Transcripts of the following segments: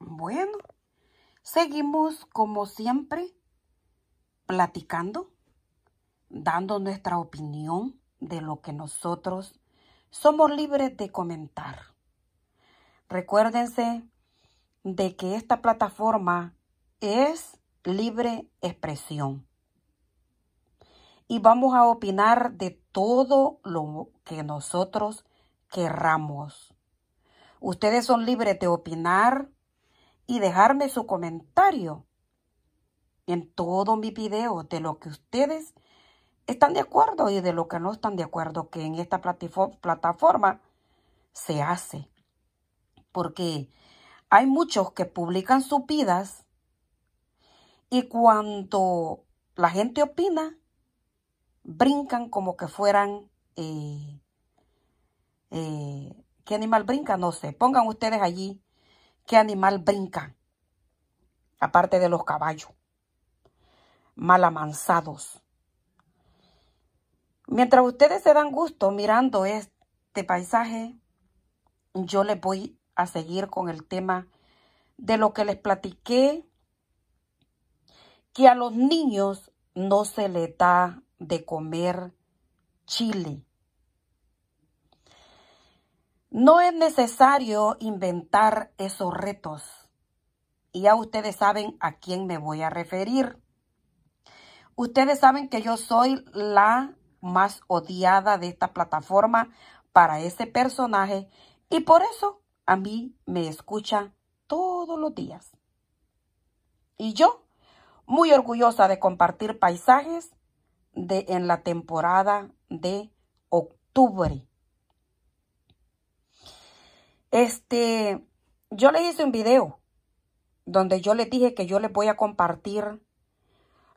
Bueno, seguimos como siempre platicando, dando nuestra opinión de lo que nosotros somos libres de comentar. Recuérdense de que esta plataforma es libre expresión. Y vamos a opinar de todo lo que nosotros querramos. Ustedes son libres de opinar, y dejarme su comentario en todo mi video de lo que ustedes están de acuerdo y de lo que no están de acuerdo que en esta plataforma se hace. Porque hay muchos que publican sus vidas y cuando la gente opina, brincan como que fueran... Eh, eh, ¿Qué animal brinca? No sé. Pongan ustedes allí qué animal brinca, aparte de los caballos, mal amansados. Mientras ustedes se dan gusto mirando este paisaje, yo les voy a seguir con el tema de lo que les platiqué, que a los niños no se les da de comer chile. No es necesario inventar esos retos. Y ya ustedes saben a quién me voy a referir. Ustedes saben que yo soy la más odiada de esta plataforma para ese personaje y por eso a mí me escucha todos los días. Y yo, muy orgullosa de compartir paisajes de en la temporada de octubre este, yo les hice un video donde yo les dije que yo les voy a compartir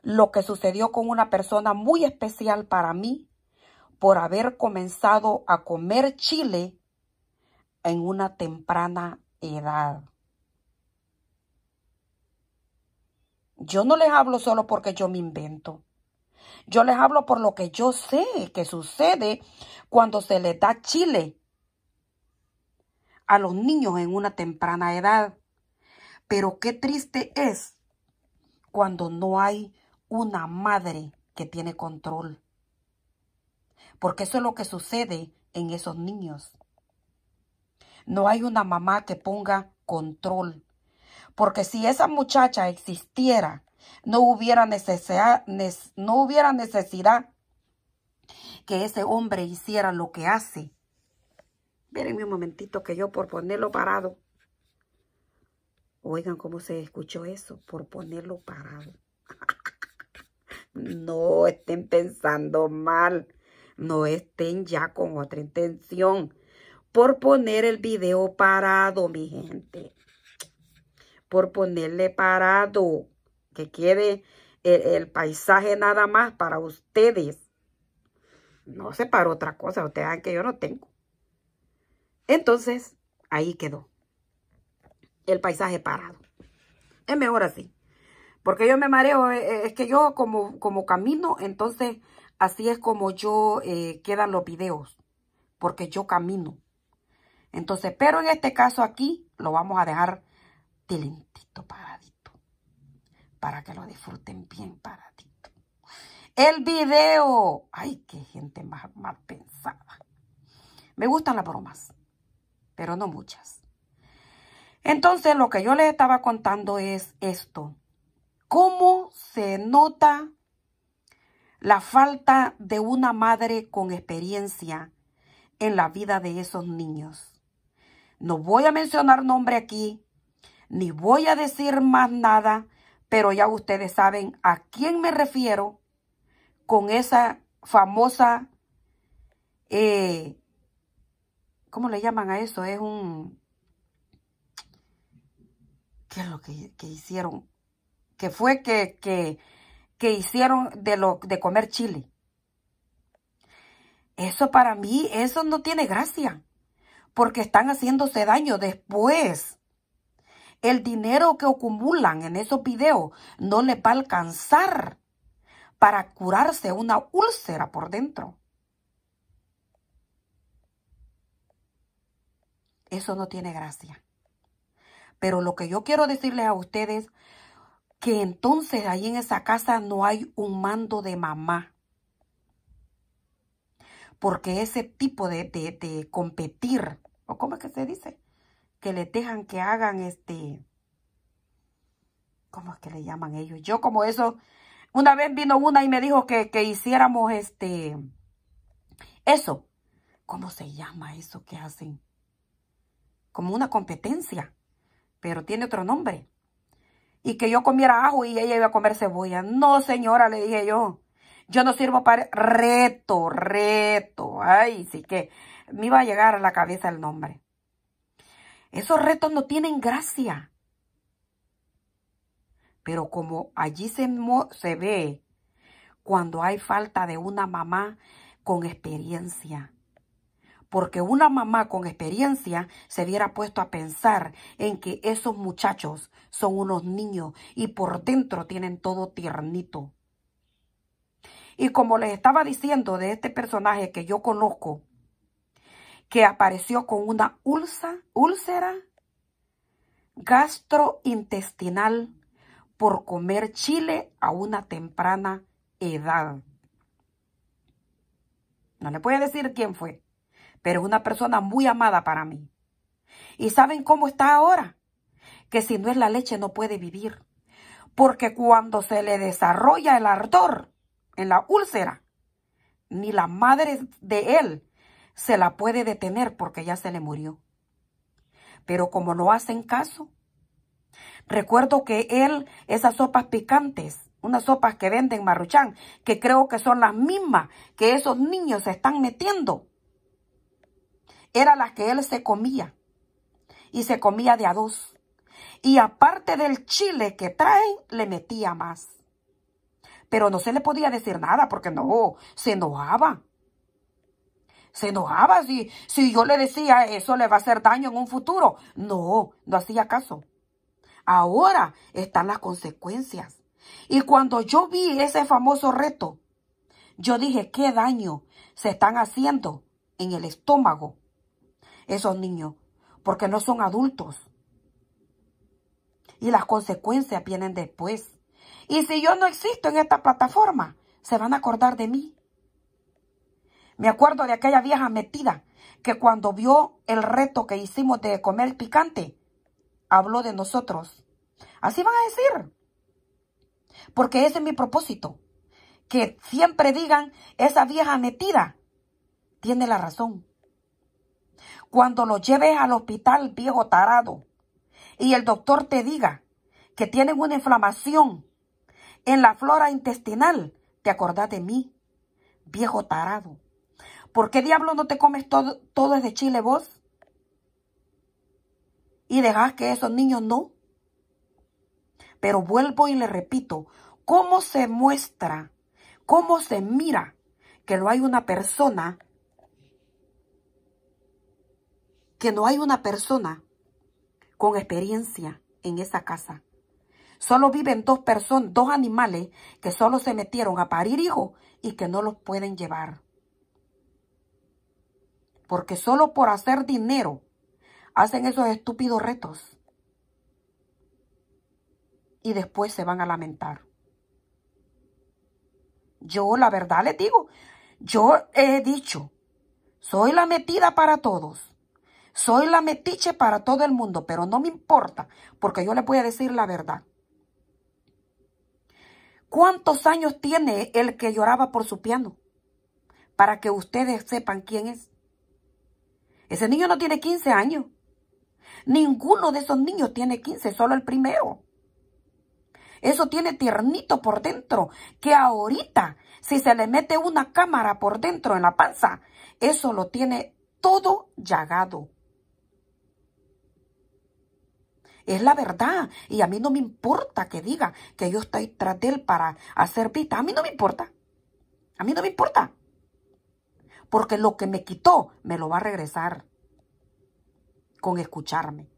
lo que sucedió con una persona muy especial para mí por haber comenzado a comer chile en una temprana edad. Yo no les hablo solo porque yo me invento. Yo les hablo por lo que yo sé que sucede cuando se les da chile a los niños en una temprana edad. Pero qué triste es cuando no hay una madre que tiene control. Porque eso es lo que sucede en esos niños. No hay una mamá que ponga control. Porque si esa muchacha existiera, no hubiera necesidad, no hubiera necesidad que ese hombre hiciera lo que hace Espérenme un momentito que yo por ponerlo parado. Oigan cómo se escuchó eso, por ponerlo parado. no estén pensando mal. No estén ya con otra intención. Por poner el video parado, mi gente. Por ponerle parado. Que quede el, el paisaje nada más para ustedes. No sé para otra cosa. Ustedes saben que yo no tengo. Entonces, ahí quedó. El paisaje parado. Es mejor así. Porque yo me mareo. Eh, eh, es que yo como, como camino, entonces así es como yo eh, quedan los videos. Porque yo camino. Entonces, pero en este caso aquí lo vamos a dejar de lentito paradito. Para que lo disfruten bien paradito. El video. Ay, qué gente mal pensada. Me gustan las bromas pero no muchas. Entonces, lo que yo les estaba contando es esto. ¿Cómo se nota la falta de una madre con experiencia en la vida de esos niños? No voy a mencionar nombre aquí, ni voy a decir más nada, pero ya ustedes saben a quién me refiero con esa famosa eh, ¿Cómo le llaman a eso? Es un... ¿Qué es lo que, hicieron? Que fue que, que, hicieron de, lo, de comer chile. Eso para mí, eso no tiene gracia. Porque están haciéndose daño después. El dinero que acumulan en esos videos no les va a alcanzar para curarse una úlcera por dentro. Eso no tiene gracia. Pero lo que yo quiero decirles a ustedes, que entonces ahí en esa casa no hay un mando de mamá. Porque ese tipo de, de, competir, o cómo es que se dice, que le dejan que hagan este, ¿cómo es que le llaman ellos? Yo como eso, una vez vino una y me dijo que, que hiciéramos este, eso. ¿Cómo se llama eso que hacen? como una competencia, pero tiene otro nombre. Y que yo comiera ajo y ella iba a comer cebolla. No, señora, le dije yo. Yo no sirvo para reto, reto. Ay, sí que me iba a llegar a la cabeza el nombre. Esos retos no tienen gracia. Pero como allí se, se ve cuando hay falta de una mamá con experiencia, porque una mamá con experiencia se hubiera puesto a pensar en que esos muchachos son unos niños y por dentro tienen todo tiernito. Y como les estaba diciendo de este personaje que yo conozco, que apareció con una ulsa, úlcera gastrointestinal por comer chile a una temprana edad. No le puede decir quién fue pero es una persona muy amada para mí. ¿Y saben cómo está ahora? Que si no es la leche no puede vivir, porque cuando se le desarrolla el ardor en la úlcera, ni la madre de él se la puede detener porque ya se le murió. Pero como no hacen caso, recuerdo que él, esas sopas picantes, unas sopas que venden Marruchán, que creo que son las mismas que esos niños se están metiendo era las que él se comía. Y se comía de a dos. Y aparte del chile que traen, le metía más. Pero no se le podía decir nada porque no, se enojaba. Se enojaba si yo le decía eso le va a hacer daño en un futuro. No, no hacía caso. Ahora están las consecuencias. Y cuando yo vi ese famoso reto, yo dije, ¿qué daño se están haciendo en el estómago esos niños, porque no son adultos. Y las consecuencias vienen después. Y si yo no existo en esta plataforma, se van a acordar de mí. Me acuerdo de aquella vieja metida que cuando vio el reto que hicimos de comer picante, habló de nosotros. Así van a decir. Porque ese es mi propósito. Que siempre digan, esa vieja metida tiene la razón. Cuando lo lleves al hospital viejo tarado y el doctor te diga que tienes una inflamación en la flora intestinal, te acordás de mí, viejo tarado. ¿Por qué diablo no te comes todo, todo Chile vos? Y dejas que esos niños no. Pero vuelvo y le repito, ¿cómo se muestra, cómo se mira que no hay una persona que no hay una persona con experiencia en esa casa. Solo viven dos personas, dos animales que solo se metieron a parir hijos y que no los pueden llevar. Porque solo por hacer dinero hacen esos estúpidos retos. Y después se van a lamentar. Yo la verdad les digo, yo he dicho, soy la metida para todos. Soy la metiche para todo el mundo, pero no me importa, porque yo le voy a decir la verdad. ¿Cuántos años tiene el que lloraba por su piano? Para que ustedes sepan quién es. Ese niño no tiene 15 años. Ninguno de esos niños tiene 15, solo el primero. Eso tiene tiernito por dentro, que ahorita, si se le mete una cámara por dentro en la panza, eso lo tiene todo llagado. Es la verdad. Y a mí no me importa que diga que yo estoy tras él para hacer pista. A mí no me importa. A mí no me importa. Porque lo que me quitó me lo va a regresar con escucharme.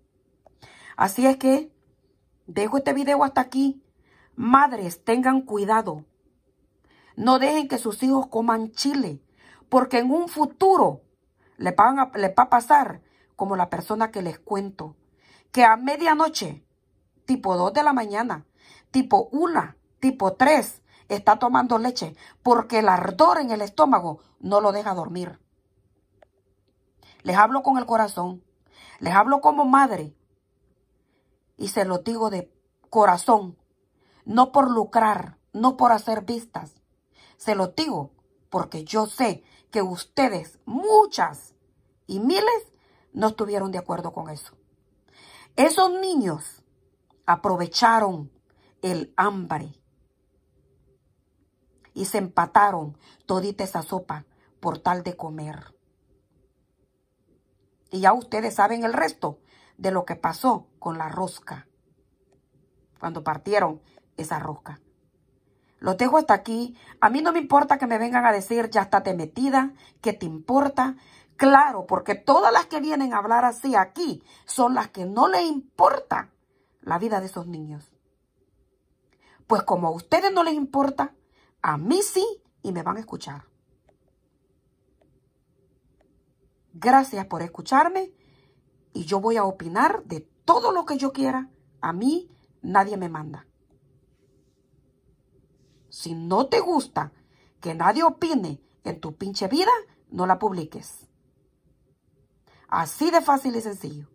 Así es que dejo este video hasta aquí. Madres, tengan cuidado. No dejen que sus hijos coman chile, porque en un futuro le, le va a pasar como la persona que les cuento que a medianoche, tipo 2 de la mañana, tipo 1, tipo 3, está tomando leche porque el ardor en el estómago no lo deja dormir. Les hablo con el corazón, les hablo como madre y se lo digo de corazón, no por lucrar, no por hacer vistas. Se lo digo porque yo sé que ustedes, muchas y miles, no estuvieron de acuerdo con eso. Esos niños aprovecharon el hambre y se empataron todita esa sopa por tal de comer. Y ya ustedes saben el resto de lo que pasó con la rosca, cuando partieron esa rosca. Lo dejo hasta aquí. A mí no me importa que me vengan a decir, ya estate metida, que te importa, claro, porque todas las que vienen a hablar así aquí son las que no les importa la vida de esos niños. Pues como a ustedes no les importa, a mí sí y me van a escuchar. Gracias por escucharme y yo voy a opinar de todo lo que yo quiera. A mí nadie me manda. Si no te gusta que nadie opine en tu pinche vida, no la publiques. Así de fácil y sencillo.